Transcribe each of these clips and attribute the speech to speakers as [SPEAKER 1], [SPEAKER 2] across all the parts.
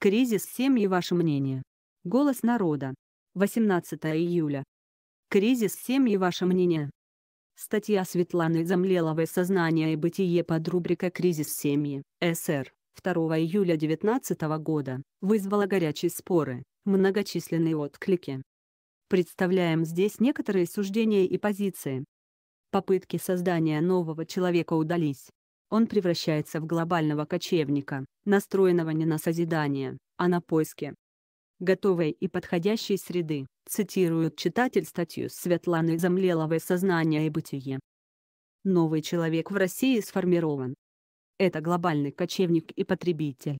[SPEAKER 1] Кризис семьи ваше мнение. Голос народа. 18 июля. Кризис семьи ваше мнение. Статья Светланы Замлеловой «Сознание и бытие» под рубрикой «Кризис семьи» СР 2 июля 2019 года вызвала горячие споры, многочисленные отклики. Представляем здесь некоторые суждения и позиции. Попытки создания нового человека удались. Он превращается в глобального кочевника, настроенного не на созидание, а на поиски готовой и подходящей среды, цитирует читатель статью Светланы Замлеловой «Сознание и бытие». Новый человек в России сформирован. Это глобальный кочевник и потребитель.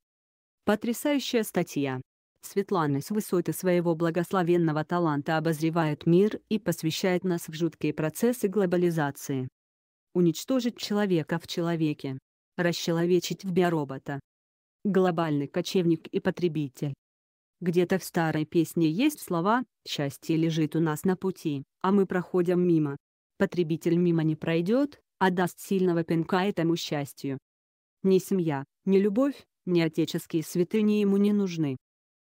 [SPEAKER 1] Потрясающая статья. Светлана с высоты своего благословенного таланта обозревает мир и посвящает нас в жуткие процессы глобализации уничтожить человека в человеке, расчеловечить в биоробота. Глобальный кочевник и потребитель. Где-то в старой песне есть слова «Счастье лежит у нас на пути, а мы проходим мимо». Потребитель мимо не пройдет, а даст сильного пинка этому счастью. Ни семья, ни любовь, ни отеческие святыни ему не нужны.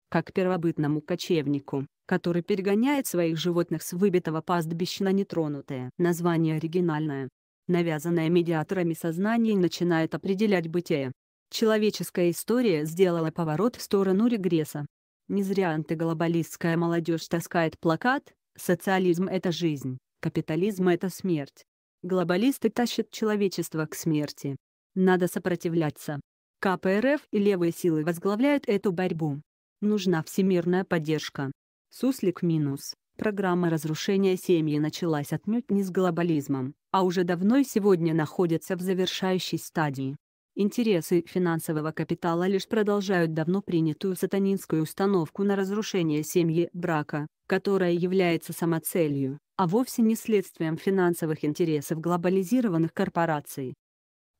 [SPEAKER 1] Как первобытному кочевнику, который перегоняет своих животных с выбитого пастбища на нетронутое. Название оригинальное, навязанное медиаторами сознание начинает определять бытие. Человеческая история сделала поворот в сторону регресса. Не зря антиглобалистская молодежь таскает плакат «Социализм – это жизнь, капитализм – это смерть». Глобалисты тащат человечество к смерти. Надо сопротивляться. КПРФ и левые силы возглавляют эту борьбу. Нужна всемирная поддержка. Суслик минус. Программа разрушения семьи началась отнюдь не с глобализмом, а уже давно и сегодня находится в завершающей стадии. Интересы финансового капитала лишь продолжают давно принятую сатанинскую установку на разрушение семьи брака, которая является самоцелью, а вовсе не следствием финансовых интересов глобализированных корпораций.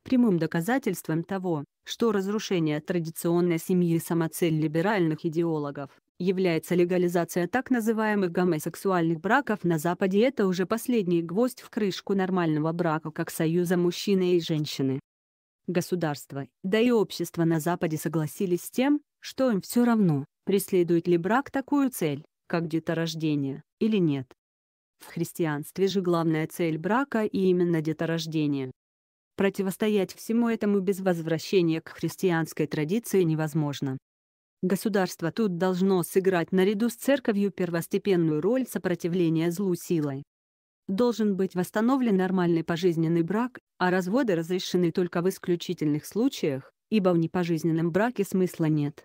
[SPEAKER 1] Прямым доказательством того, что разрушение традиционной семьи – самоцель либеральных идеологов, является легализация так называемых гомосексуальных браков на Западе это уже последний гвоздь в крышку нормального брака как союза мужчины и женщины. Государство, да и общество на Западе согласились с тем, что им все равно, преследует ли брак такую цель, как деторождение, или нет. В христианстве же главная цель брака и именно деторождение. Противостоять всему этому без возвращения к христианской традиции невозможно. Государство тут должно сыграть наряду с церковью первостепенную роль сопротивления злу силой. Должен быть восстановлен нормальный пожизненный брак, а разводы разрешены только в исключительных случаях, ибо в непожизненном браке смысла нет.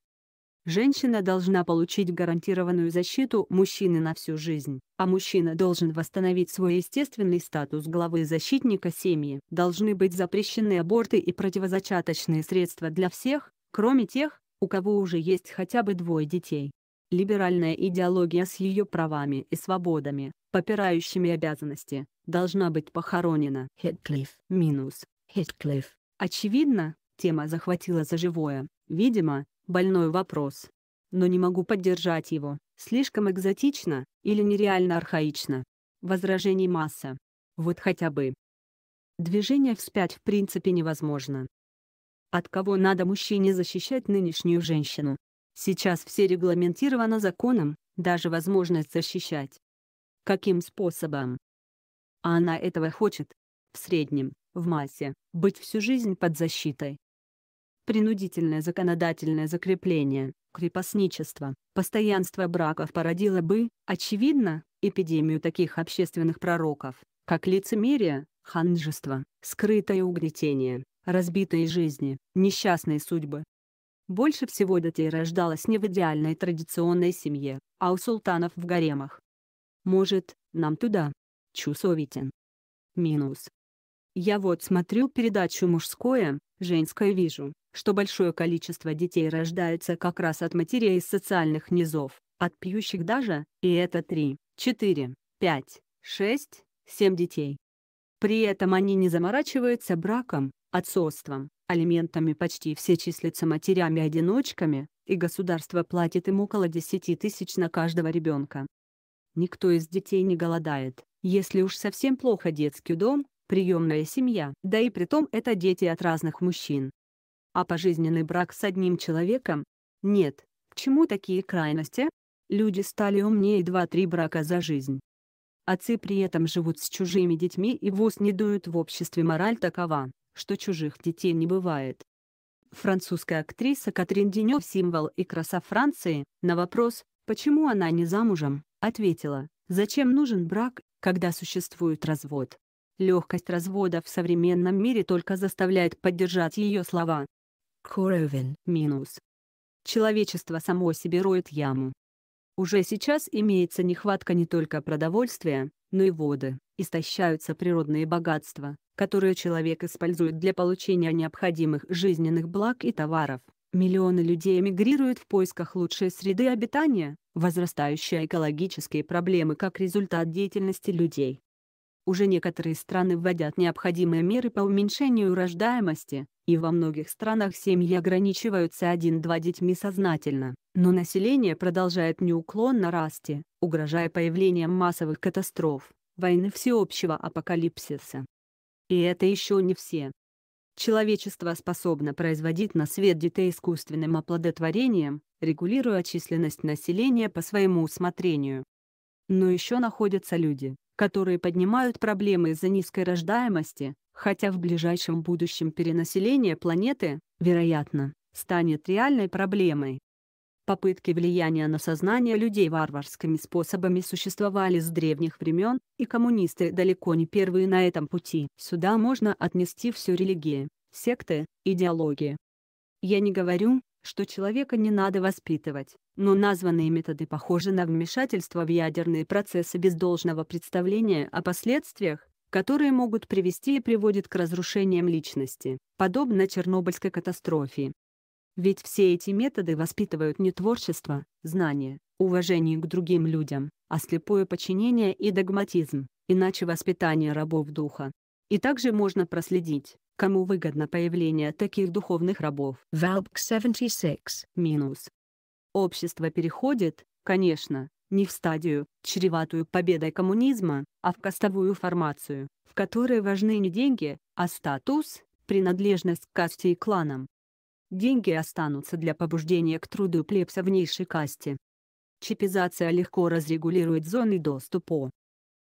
[SPEAKER 1] Женщина должна получить гарантированную защиту мужчины на всю жизнь, а мужчина должен восстановить свой естественный статус главы защитника семьи. Должны быть запрещены аборты и противозачаточные средства для всех, кроме тех, у кого уже есть хотя бы двое детей. Либеральная идеология с ее правами и свободами, попирающими обязанности, должна быть похоронена. Хитклифф. Минус. Хитклифф. Очевидно, тема захватила за живое. Видимо, больной вопрос. Но не могу поддержать его. Слишком экзотично или нереально архаично. Возражений масса. Вот хотя бы. Движение вспять в принципе невозможно. От кого надо мужчине защищать нынешнюю женщину? Сейчас все регламентировано законом, даже возможность защищать. Каким способом? А она этого хочет. В среднем, в массе, быть всю жизнь под защитой. Принудительное законодательное закрепление, крепостничество, постоянство браков породило бы, очевидно, эпидемию таких общественных пророков, как лицемерие, ханжество, скрытое угнетение, разбитые жизни, несчастные судьбы. Больше всего детей рождалось не в идеальной традиционной семье, а у султанов в гаремах. Может, нам туда? Чусовитин. Минус. Я вот смотрю передачу «Мужское», «Женское» вижу, что большое количество детей рождается как раз от матерей из социальных низов, от пьющих даже, и это 3, 4, 5, 6, 7 детей. При этом они не заморачиваются браком, отцовством, алиментами почти все числятся матерями-одиночками, и государство платит им около 10 тысяч на каждого ребенка. Никто из детей не голодает, если уж совсем плохо детский дом, приемная семья, да и притом это дети от разных мужчин. А пожизненный брак с одним человеком? Нет, к чему такие крайности? Люди стали умнее 2-3 брака за жизнь. Отцы при этом живут с чужими детьми и в ус не дуют в обществе мораль такова, что чужих детей не бывает. Французская актриса Катрин Денёв символ и краса Франции, на вопрос, почему она не замужем, ответила, зачем нужен брак, когда существует развод. Легкость развода в современном мире только заставляет поддержать ее слова. Коровин. Минус. Человечество само себе роет яму. Уже сейчас имеется нехватка не только продовольствия, но и воды, истощаются природные богатства, которую человек использует для получения необходимых жизненных благ и товаров. Миллионы людей эмигрируют в поисках лучшей среды обитания, возрастающие экологические проблемы как результат деятельности людей. Уже некоторые страны вводят необходимые меры по уменьшению рождаемости, и во многих странах семьи ограничиваются один-два детьми сознательно, но население продолжает неуклонно расти, угрожая появлением массовых катастроф, войны всеобщего апокалипсиса, и это еще не все. Человечество способно производить на свет детей искусственным оплодотворением, регулируя численность населения по своему усмотрению. Но еще находятся люди, которые поднимают проблемы из-за низкой рождаемости, хотя в ближайшем будущем перенаселение планеты, вероятно, станет реальной проблемой. Попытки влияния на сознание людей варварскими способами существовали с древних времен, и коммунисты далеко не первые на этом пути. Сюда можно отнести всю религию, секты, идеологии. Я не говорю, что человека не надо воспитывать, но названные методы похожи на вмешательство в ядерные процессы без должного представления о последствиях, которые могут привести и приводят к разрушениям личности, подобно Чернобыльской катастрофе. Ведь все эти методы воспитывают не творчество, знание, уважение к другим людям, а слепое подчинение и догматизм, иначе воспитание рабов духа. И также можно проследить, кому выгодно появление таких духовных рабов. Valk 76. Минус. Общество переходит, конечно, не в стадию, чреватую победой коммунизма, а в кастовую формацию, в которой важны не деньги, а статус, принадлежность к касте и кланам, деньги останутся для побуждения к труду плебса в низшей касте. Чипизация легко разрегулирует зоны доступа.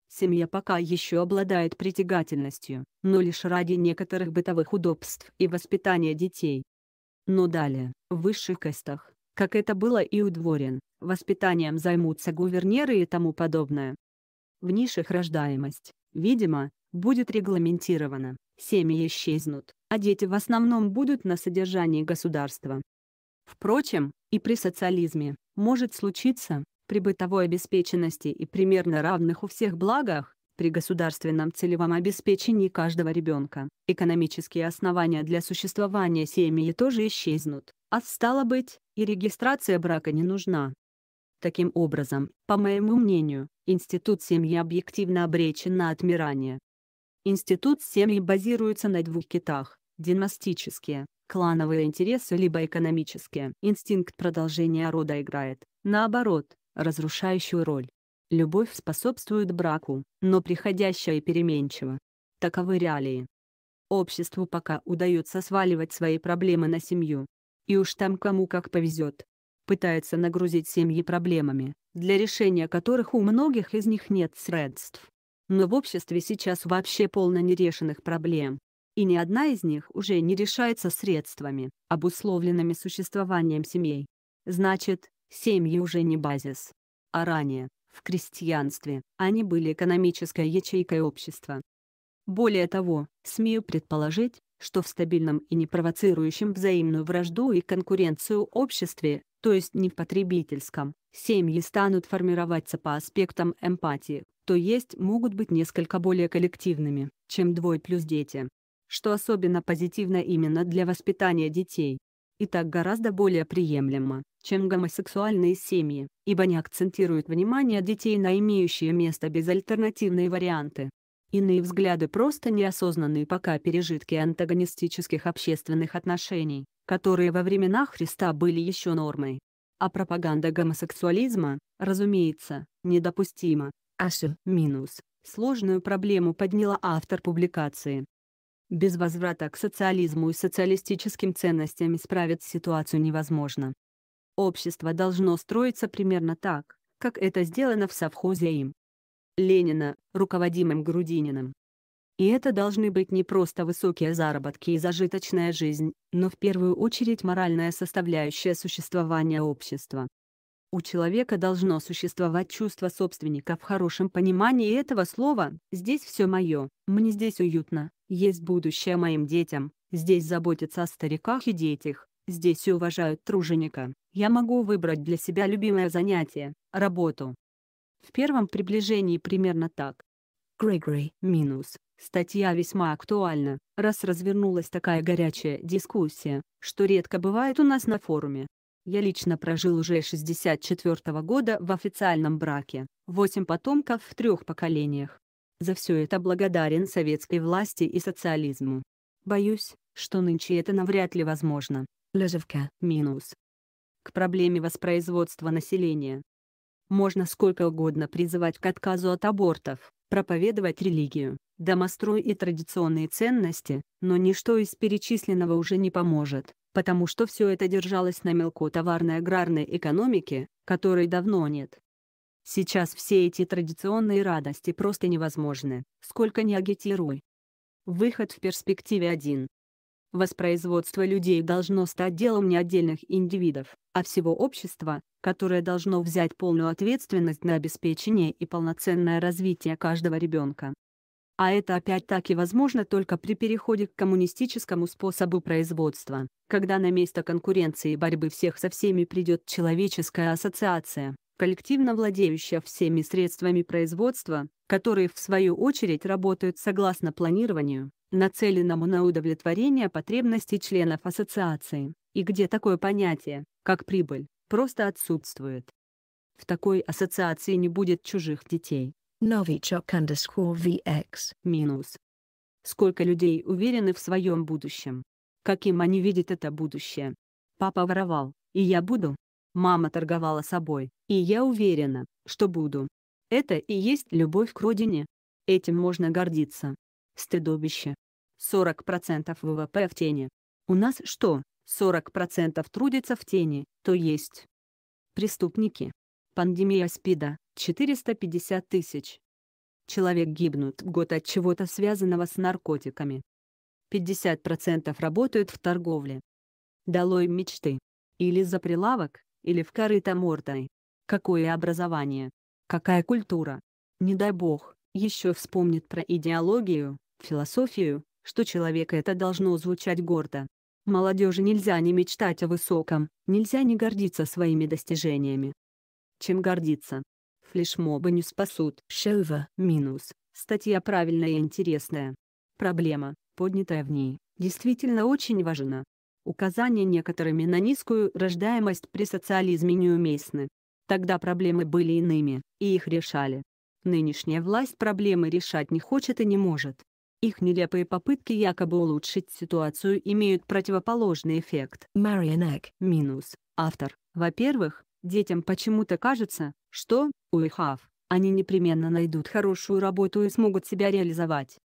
[SPEAKER 1] Семья пока еще обладает притягательностью, но лишь ради некоторых бытовых удобств и воспитания детей. Но далее, в высших кастах, как это было и у дворен, воспитанием займутся гувернеры и тому подобное. В нишах рождаемость, видимо, будет регламентирована, семьи исчезнут, а дети в основном будут на содержании государства. Впрочем, и при социализме может случиться, при бытовой обеспеченности и примерно равных у всех благах, при государственном целевом обеспечении каждого ребенка, экономические основания для существования семьи тоже исчезнут, а стало быть, и регистрация брака не нужна. Таким образом, по моему мнению, институт семьи объективно обречен на отмирание. Институт семьи базируется на двух китах – династические, клановые интересы либо экономические. Инстинкт продолжения рода играет, наоборот, разрушающую роль. Любовь способствует браку, но приходящая и переменчива. Таковы реалии. Обществу пока удается сваливать свои проблемы на семью. И уж там кому как повезет. Пытается нагрузить семьи проблемами, для решения которых у многих из них нет средств. Но в обществе сейчас вообще полно нерешенных проблем, и ни одна из них уже не решается средствами, обусловленными существованием семей. Значит, семьи уже не базис. А ранее, в крестьянстве, они были экономической ячейкой общества. Более того, смею предположить, что в стабильном и не провоцирующем взаимную вражду и конкуренцию обществе то есть не в потребительском. Семьи станут формироваться по аспектам эмпатии, то есть могут быть несколько более коллективными, чем двое плюс дети, что особенно позитивно именно для воспитания детей. И так гораздо более приемлемо, чем гомосексуальные семьи, ибо не акцентируют внимание детей на имеющие место безальтернативные варианты. Иные взгляды просто неосознанные пока пережитки антагонистических общественных отношений, которые во времена Христа были еще нормой. А пропаганда гомосексуализма, разумеется, недопустима. Ашу минус. Сложную проблему подняла автор публикации. Без возврата к социализму и социалистическим ценностям исправить ситуацию невозможно. Общество должно строиться примерно так, как это сделано в совхозе им. Ленина, руководимым Грудининым. И это должны быть не просто высокие заработки и зажиточная жизнь, но в первую очередь моральная составляющая существования общества. У человека должно существовать чувство собственника в хорошем понимании этого слова «здесь все мое, мне здесь уютно, есть будущее моим детям, здесь заботятся о стариках и детях, здесь уважают труженика, я могу выбрать для себя любимое занятие, работу, в первом приближении примерно так. Грегори, минус. Статья весьма актуальна, раз развернулась такая горячая дискуссия, что редко бывает у нас на форуме. Я лично прожил уже 64 -го года в официальном браке, 8 потомков в трех поколениях. За все это благодарен советской власти и социализму. Боюсь, что нынче это навряд ли возможно. Лежевка. Минус. К проблеме воспроизводства населения, можно сколько угодно призывать к отказу от абортов, проповедовать религию, домострой и традиционные ценности, но ничто из перечисленного уже не поможет, потому что все это держалось на мелкотоварной аграрной экономике, которой давно нет. Сейчас все эти традиционные радости просто невозможны, сколько ни агитируй. Выход в перспективе один Воспроизводство людей должно стать делом не отдельных индивидов, а всего общества, которое должно взять полную ответственность на обеспечение и полноценное развитие каждого ребенка. А это опять-таки возможно только при переходе к коммунистическому способу производства, когда на место конкуренции и борьбы всех со всеми придет человеческая ассоциация, коллективно владеющая всеми средствами производства, которые в свою очередь работают согласно планированию, нацеленному на удовлетворение потребностей членов ассоциации, и где такое понятие, как прибыль, просто отсутствует. В такой ассоциации не будет чужих детей. Новичок underscore VX. Минус. Сколько людей уверены в своем будущем? Каким они видят это будущее? Папа воровал, и я буду. Мама торговала собой, и я уверена, что буду. Это и есть любовь к родине. Этим можно гордиться. Стыдобище. 40% ВВП в тени. У нас что, 40% трудится в тени, то есть преступники. Пандемия СПИДа – 450 тысяч. Человек гибнут в год от чего-то связанного с наркотиками. 50% работают в торговле. Долой мечты. Или за прилавок, или в корыто мордой. Какое образование? Какая культура? Не дай бог, еще вспомнит про идеологию, философию, что человек это должно звучать гордо. Молодежи нельзя не мечтать о высоком, нельзя не гордиться своими достижениями. Чем гордиться? Флешмобы не спасут. Шелва. Минус. Статья правильная и интересная. Проблема, поднятая в ней, действительно очень важна. Указания некоторыми на низкую рождаемость при социализме неуместны. Тогда проблемы были иными, и их решали. Нынешняя власть проблемы решать не хочет и не может. Их нелепые попытки якобы улучшить ситуацию имеют противоположный эффект. Марионек. Минус. Автор. Во-первых, детям почему-то кажется, что, уехав, они непременно найдут хорошую работу и смогут себя реализовать.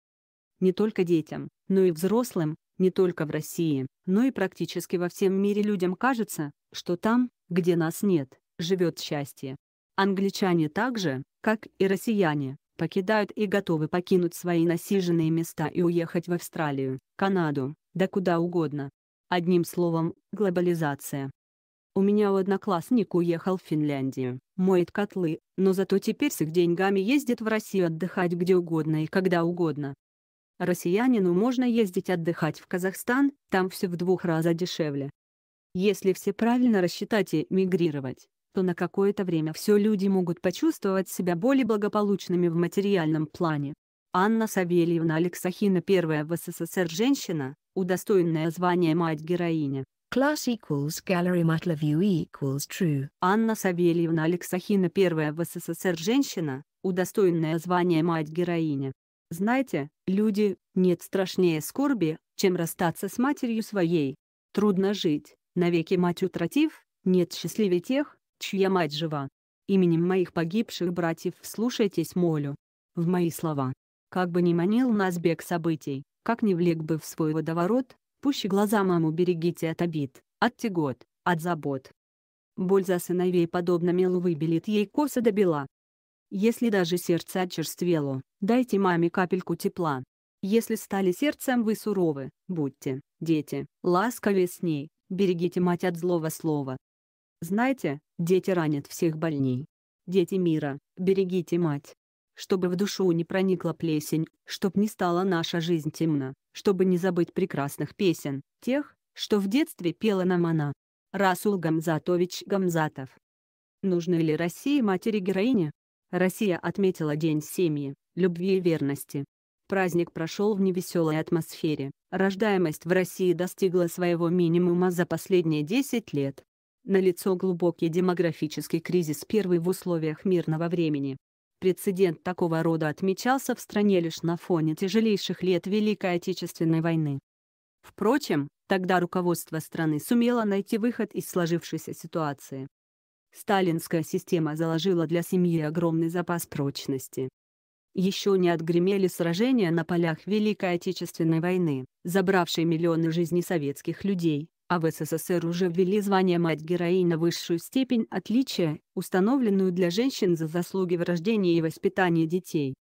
[SPEAKER 1] Не только детям, но и взрослым, не только в России, но и практически во всем мире людям кажется, что там, где нас нет, живет счастье. Англичане также, как и россияне, покидают и готовы покинуть свои насиженные места и уехать в Австралию, Канаду, да куда угодно. Одним словом, глобализация. У меня одноклассник уехал в Финляндию, моет котлы, но зато теперь с их деньгами ездит в Россию отдыхать где угодно и когда угодно. Россиянину можно ездить отдыхать в Казахстан, там все в двух раза дешевле. Если все правильно рассчитать и мигрировать, то на какое-то время все люди могут почувствовать себя более благополучными в материальном плане. Анна Савельевна Алексахина первая в СССР женщина, удостоенная звания мать-героиня. Class equals gallery matleview equals true. Анна Савельевна Алексахина первая в СССР женщина, удостоенная звания мать-героиня. Знаете, люди, нет страшнее скорби, чем расстаться с матерью своей. Трудно жить, навеки мать утратив, нет счастливее тех, чья мать жива. Именем моих погибших братьев слушайтесь молю. В мои слова. Как бы ни манил нас бег событий, как ни влек бы в свой водоворот, пуще глаза маму берегите от обид, от тягот, от забот. Боль за сыновей подобно мелу выбелит ей коса до бела. Если даже сердце очерствело, дайте маме капельку тепла. Если стали сердцем вы суровы, будьте, дети, ласковее с ней, берегите мать от злого слова, знаете, дети ранят всех больней. Дети мира, берегите мать. Чтобы в душу не проникла плесень, чтоб не стала наша жизнь темна, чтобы не забыть прекрасных песен, тех, что в детстве пела нам она. Расул Гамзатович Гамзатов. Нужны ли России матери-героини? Россия отметила День семьи, любви и верности. Праздник прошел в невеселой атмосфере. Рождаемость в России достигла своего минимума за последние 10 лет. Налицо глубокий демографический кризис первый в условиях мирного времени. Прецедент такого рода отмечался в стране лишь на фоне тяжелейших лет Великой Отечественной войны. Впрочем, тогда руководство страны сумело найти выход из сложившейся ситуации. Сталинская система заложила для семьи огромный запас прочности. Еще не отгремели сражения на полях Великой Отечественной войны, забравшие миллионы жизней советских людей, а в СССР уже ввели звание «мать-героиня» высшую степень отличия, установленную для женщин за заслуги в рождении и воспитании детей.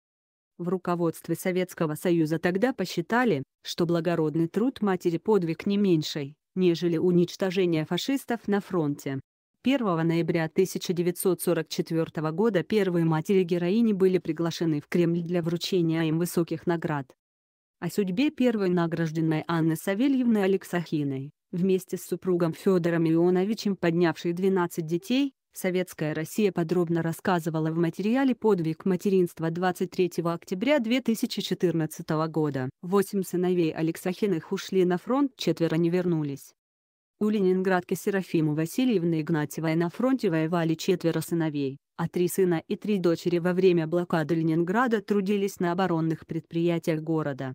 [SPEAKER 1] В руководстве Советского Союза тогда посчитали, что благородный труд матери подвиг не меньший, нежели уничтожение фашистов на фронте. 1 ноября 1944 года первые матери-героини были приглашены в Кремль для вручения им высоких наград. О судьбе первой награжденной Анны Савельевны Алексахиной вместе с супругом Федором Ионовичем поднявший 12 детей, Советская Россия подробно рассказывала в материале «Подвиг материнства» 23 октября 2014 года. Восемь сыновей Алексахиных ушли на фронт, четверо не вернулись. У ленинградки Серафимы Васильевны Игнатьевой на фронте воевали четверо сыновей, а три сына и три дочери во время блокады Ленинграда трудились на оборонных предприятиях города.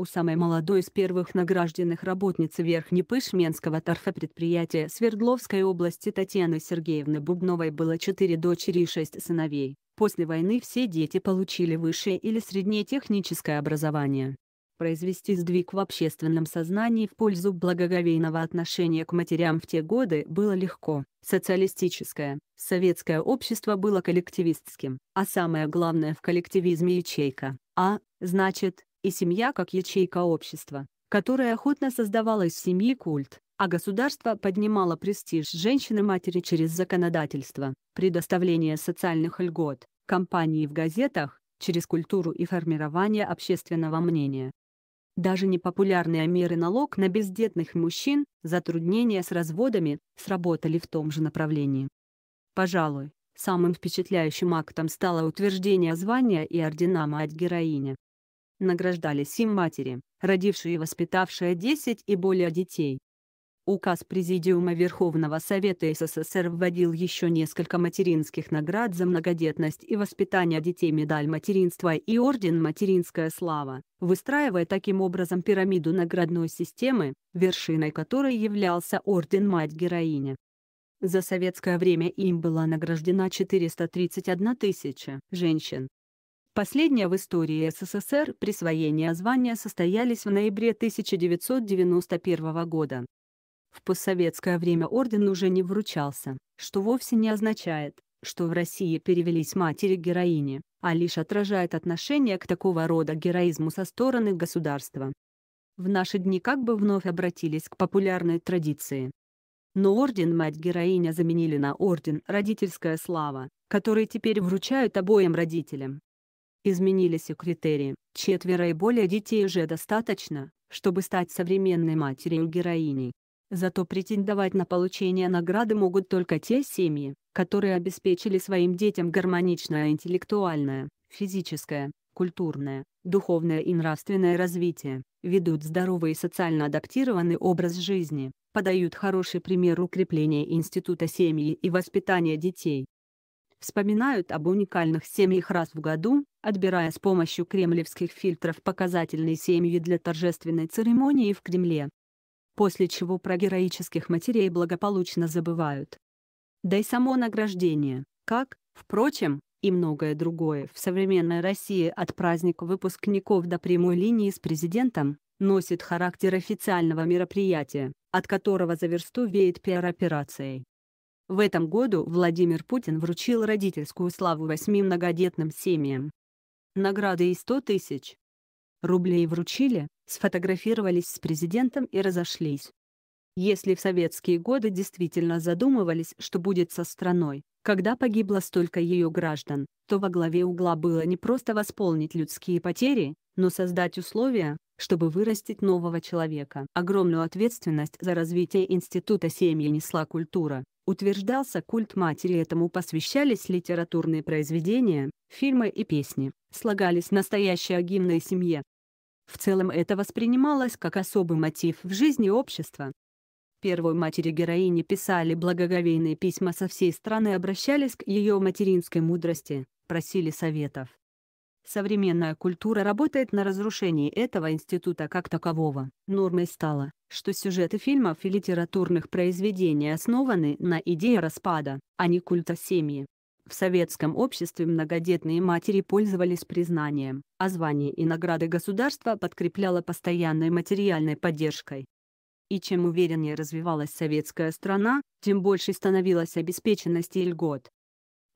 [SPEAKER 1] У самой молодой из первых награжденных работниц Верхнепышменского торфопредприятия Свердловской области Татьяны Сергеевны Бубновой было четыре дочери и шесть сыновей. После войны все дети получили высшее или среднее техническое образование. Произвести сдвиг в общественном сознании в пользу благоговейного отношения к матерям в те годы было легко. Социалистическое, советское общество было коллективистским, а самое главное в коллективизме ячейка. А, значит, и семья как ячейка общества, которая охотно создавала из семьи культ, а государство поднимало престиж женщины-матери через законодательство, предоставление социальных льгот, кампании в газетах, через культуру и формирование общественного мнения. Даже непопулярные меры налог на бездетных мужчин, затруднения с разводами, сработали в том же направлении. Пожалуй, самым впечатляющим актом стало утверждение звания и ордена «Мать-героиня», Награждали им матери, родившие и воспитавшие 10 и более детей. Указ Президиума Верховного Совета СССР вводил еще несколько материнских наград за многодетность и воспитание детей медаль материнства и орден «Материнская слава», выстраивая таким образом пирамиду наградной системы, вершиной которой являлся орден «Мать-героиня». За советское время им была награждена 431 тысяча женщин, Последнее в истории СССР присвоение звания состоялись в ноябре 1991 года. В постсоветское время орден уже не вручался, что вовсе не означает, что в России перевелись матери-героини, а лишь отражает отношение к такого рода героизму со стороны государства. В наши дни как бы вновь обратились к популярной традиции. Но орден «Мать-героиня» заменили на орден «Родительская слава», который теперь вручают обоим родителям. Изменились и критерии. Четверо и более детей уже достаточно, чтобы стать современной матерью-героиней. Зато претендовать на получение награды могут только те семьи, которые обеспечили своим детям гармоничное интеллектуальное, физическое, культурное, духовное и нравственное развитие, ведут здоровый и социально адаптированный образ жизни, подают хороший пример укрепления института семьи и воспитания детей, вспоминают об уникальных семьях раз в году, отбирая с помощью кремлевских фильтров показательные семьи для торжественной церемонии в Кремле. После чего про героических матерей благополучно забывают. Да и само награждение, как, впрочем, и многое другое в современной России от праздника выпускников до прямой линии с президентом, носит характер официального мероприятия, от которого за версту веет пиар-операцией. В этом году Владимир Путин вручил родительскую славу восьми многодетным семьям. Награды и 100 тысяч рублей вручили, сфотографировались с президентом и разошлись. Если в советские годы действительно задумывались, что будет со страной, когда погибло столько ее граждан, то во главе угла было не просто восполнить людские потери, но создать условия, чтобы вырастить нового человека. Огромную ответственность за развитие института семьи несла культура утверждался культ матери, этому посвящались литературные произведения, фильмы и песни, слагались настоящие гимны и семье. В целом это воспринималось как особый мотив в жизни общества. Первой матери героини писали благоговейные письма со всей страны обращались к ее материнской мудрости, просили советов. Современная культура работает на разрушении этого института как такового. Нормой стало, что сюжеты фильмов и литературных произведений основаны на идее распада, а не культа семьи. В советском обществе многодетные матери пользовались признанием, а звание и награды государства подкрепляло постоянной материальной поддержкой. И чем увереннее развивалась советская страна, тем больше становилась обеспеченность и льгот.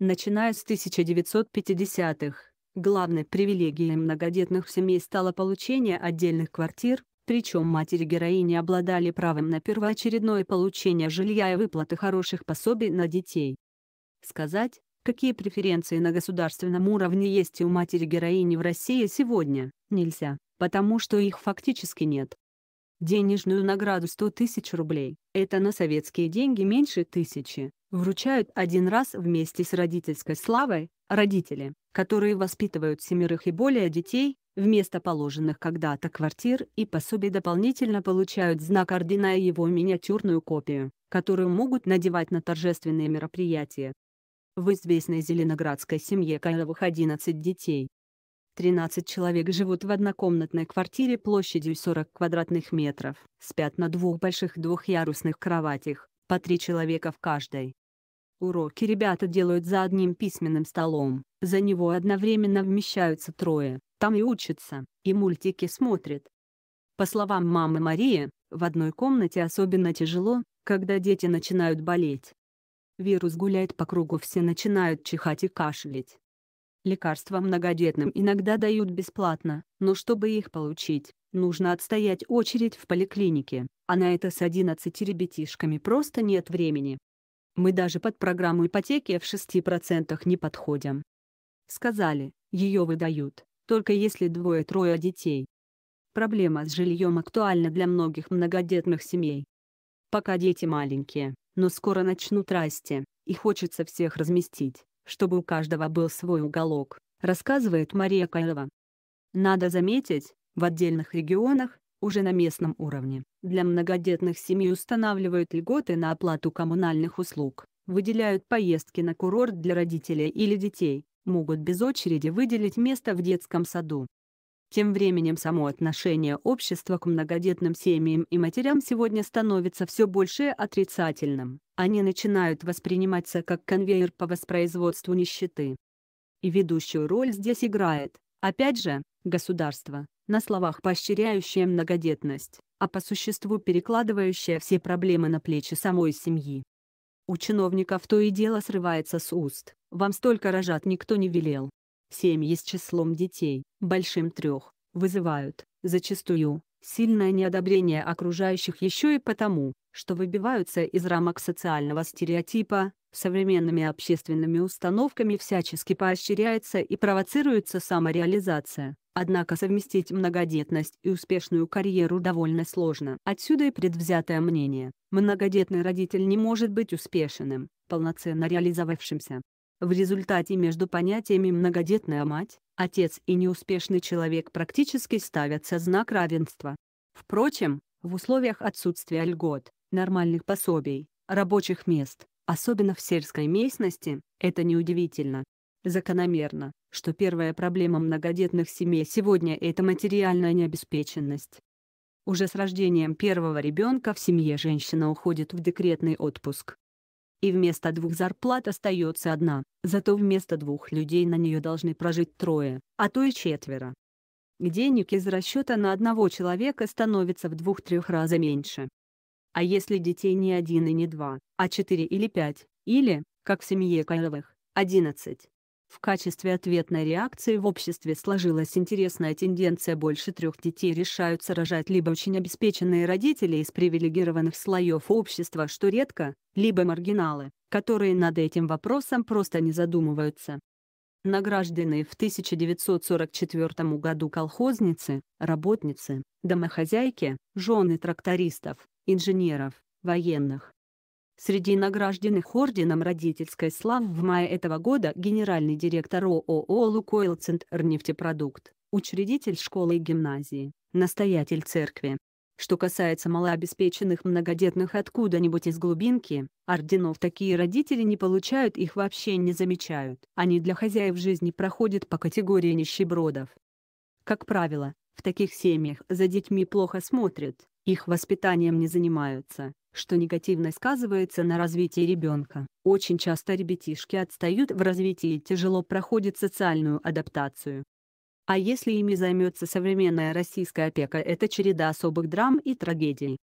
[SPEAKER 1] Начиная с 1950-х, Главной привилегией многодетных семей стало получение отдельных квартир, причем матери-героини обладали правом на первоочередное получение жилья и выплаты хороших пособий на детей. Сказать, какие преференции на государственном уровне есть у матери-героини в России сегодня, нельзя, потому что их фактически нет. Денежную награду 100 тысяч рублей, это на советские деньги меньше тысячи, вручают один раз вместе с родительской славой, родители, которые воспитывают семерых и более детей, вместо положенных когда-то квартир и пособий дополнительно получают знак ордена и его миниатюрную копию, которую могут надевать на торжественные мероприятия. В известной зеленоградской семье Кайловых 11 детей. 13 человек живут в однокомнатной квартире площадью 40 квадратных метров, спят на двух больших двухъярусных кроватях, по три человека в каждой. Уроки ребята делают за одним письменным столом, за него одновременно вмещаются трое, там и учатся, и мультики смотрят. По словам мамы Марии, в одной комнате особенно тяжело, когда дети начинают болеть. Вирус гуляет по кругу, все начинают чихать и кашлять. Лекарства многодетным иногда дают бесплатно, но чтобы их получить, нужно отстоять очередь в поликлинике, а на это с 11 ребятишками просто нет времени. Мы даже под программу ипотеки в 6% не подходим. Сказали, ее выдают, только если двое-трое детей. Проблема с жильем актуальна для многих многодетных семей. Пока дети маленькие, но скоро начнут расти, и хочется всех разместить, чтобы у каждого был свой уголок, рассказывает Мария Каева. Надо заметить, в отдельных регионах, уже на местном уровне, для многодетных семей устанавливают льготы на оплату коммунальных услуг, выделяют поездки на курорт для родителей или детей, могут без очереди выделить место в детском саду. Тем временем само отношение общества к многодетным семьям и матерям сегодня становится все больше отрицательным. Они начинают восприниматься как конвейер по воспроизводству нищеты. И ведущую роль здесь играет, опять же, государство, на словах поощряющее многодетность, а по существу перекладывающее все проблемы на плечи самой семьи. У чиновников то и дело срывается с уст вам столько рожать никто не велел. Семьи с числом детей, большим трех, вызывают, зачастую, сильное неодобрение окружающих еще и потому, что выбиваются из рамок социального стереотипа, современными общественными установками всячески поощряется и провоцируется самореализация. Однако совместить многодетность и успешную карьеру довольно сложно. Отсюда и предвзятое мнение. Многодетный родитель не может быть успешным, полноценно реализовавшимся. В результате между понятиями «многодетная мать», «отец» и «неуспешный человек» практически ставятся знак равенства. Впрочем, в условиях отсутствия льгот, нормальных пособий, рабочих мест, особенно в сельской местности, это неудивительно. Закономерно, что первая проблема многодетных семей сегодня – это материальная необеспеченность. Уже с рождением первого ребенка в семье женщина уходит в декретный отпуск и вместо двух зарплат остается одна, зато вместо двух людей на нее должны прожить трое, а то и четверо. Денег из расчета на одного человека становится в двух-трех раза меньше. А если детей не один и не два, а четыре или пять, или, как в семье Кайловых, одиннадцать, в качестве ответной реакции в обществе сложилась интересная тенденция больше трех детей решаются рожать либо очень обеспеченные родители из привилегированных слоев общества, что редко, либо маргиналы, которые над этим вопросом просто не задумываются. Награжденные в 1944 году колхозницы, работницы, домохозяйки, жены трактористов, инженеров, военных, Среди награжденных орденом родительской славы в мае этого года генеральный директор ООО «Лукойл Центр нефтепродукт», учредитель школы и гимназии, настоятель церкви. Что касается малообеспеченных многодетных откуда-нибудь из глубинки, орденов такие родители не получают их вообще не замечают. Они для хозяев жизни проходят по категории нищебродов. Как правило, в таких семьях за детьми плохо смотрят, их воспитанием не занимаются, что негативно сказывается на развитии ребенка. Очень часто ребятишки отстают в развитии и тяжело проходят социальную адаптацию. А если ими займется современная российская опека, это череда особых драм и трагедий.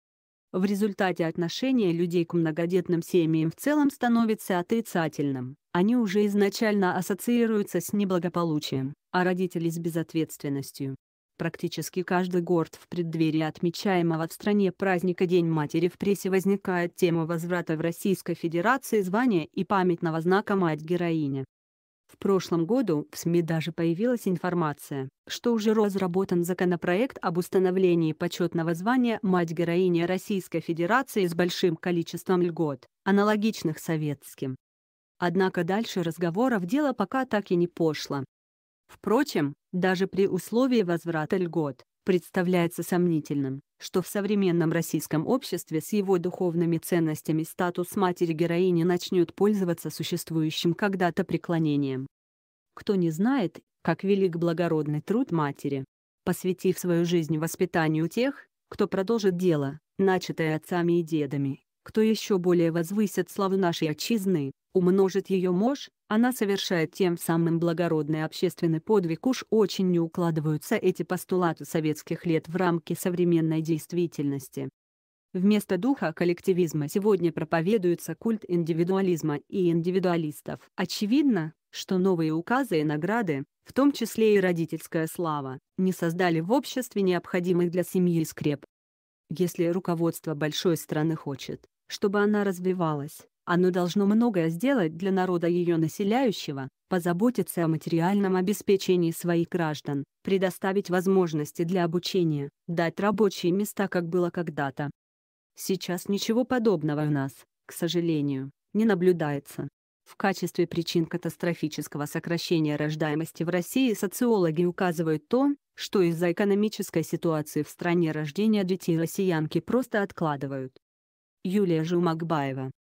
[SPEAKER 1] В результате отношение людей к многодетным семьям в целом становится отрицательным, они уже изначально ассоциируются с неблагополучием, а родители с безответственностью. Практически каждый год в преддверии отмечаемого в стране праздника День матери в прессе возникает тема возврата в Российской Федерации звания и памятного знака «Мать-героиня». В прошлом году в СМИ даже появилась информация, что уже разработан законопроект об установлении почетного звания «Мать-героиня Российской Федерации» с большим количеством льгот, аналогичных советским. Однако дальше разговоров дело пока так и не пошло. Впрочем, даже при условии возврата льгот, представляется сомнительным, что в современном российском обществе с его духовными ценностями статус матери-героини начнет пользоваться существующим когда-то преклонением. Кто не знает, как велик благородный труд матери. Посвятив свою жизнь воспитанию тех, кто продолжит дело, начатое отцами и дедами, кто еще более возвысит славу нашей отчизны, умножит ее мощь, она совершает тем самым благородный общественный подвиг уж очень не укладываются эти постулаты советских лет в рамки современной действительности. Вместо духа коллективизма сегодня проповедуется культ индивидуализма и индивидуалистов. Очевидно, что новые указы и награды, в том числе и родительская слава, не создали в обществе необходимых для семьи скреп. Если руководство большой страны хочет, чтобы она развивалась. Оно должно многое сделать для народа ее населяющего, позаботиться о материальном обеспечении своих граждан, предоставить возможности для обучения, дать рабочие места, как было когда-то. Сейчас ничего подобного у нас, к сожалению, не наблюдается. В качестве причин катастрофического сокращения рождаемости в России социологи указывают то, что из-за экономической ситуации в стране рождения детей россиянки просто откладывают. Юлия Жумагбаева